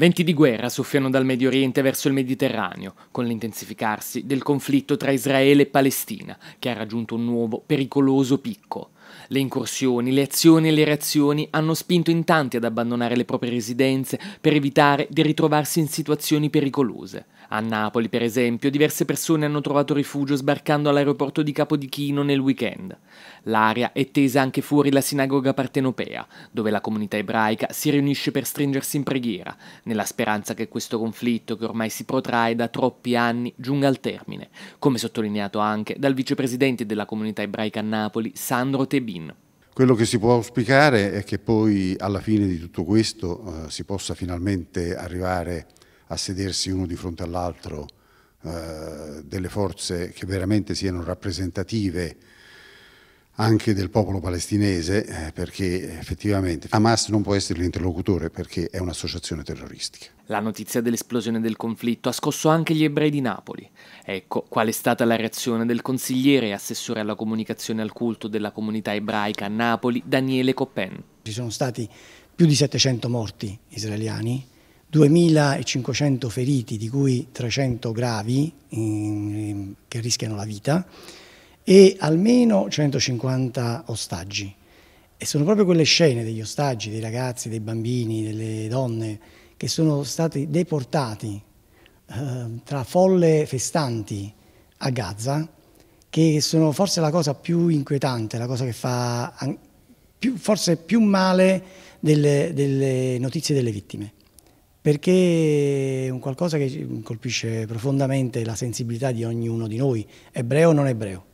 Venti di guerra soffiano dal Medio Oriente verso il Mediterraneo, con l'intensificarsi del conflitto tra Israele e Palestina, che ha raggiunto un nuovo pericoloso picco. Le incursioni, le azioni e le reazioni hanno spinto in tanti ad abbandonare le proprie residenze per evitare di ritrovarsi in situazioni pericolose. A Napoli, per esempio, diverse persone hanno trovato rifugio sbarcando all'aeroporto di Capodichino nel weekend. L'area è tesa anche fuori la sinagoga partenopea, dove la comunità ebraica si riunisce per stringersi in preghiera, nella speranza che questo conflitto, che ormai si protrae da troppi anni, giunga al termine, come sottolineato anche dal vicepresidente della comunità ebraica a Napoli, Sandro Tevere. BIN. Quello che si può auspicare è che poi alla fine di tutto questo eh, si possa finalmente arrivare a sedersi uno di fronte all'altro eh, delle forze che veramente siano rappresentative anche del popolo palestinese, eh, perché effettivamente Hamas non può essere l'interlocutore perché è un'associazione terroristica. La notizia dell'esplosione del conflitto ha scosso anche gli ebrei di Napoli. Ecco qual è stata la reazione del consigliere e assessore alla comunicazione al culto della comunità ebraica a Napoli, Daniele Coppen. Ci sono stati più di 700 morti israeliani, 2.500 feriti, di cui 300 gravi in, che rischiano la vita, e almeno 150 ostaggi. E sono proprio quelle scene degli ostaggi, dei ragazzi, dei bambini, delle donne che sono stati deportati eh, tra folle festanti a Gaza, che sono forse la cosa più inquietante, la cosa che fa più, forse più male delle, delle notizie delle vittime perché è un qualcosa che colpisce profondamente la sensibilità di ognuno di noi, ebreo o non ebreo.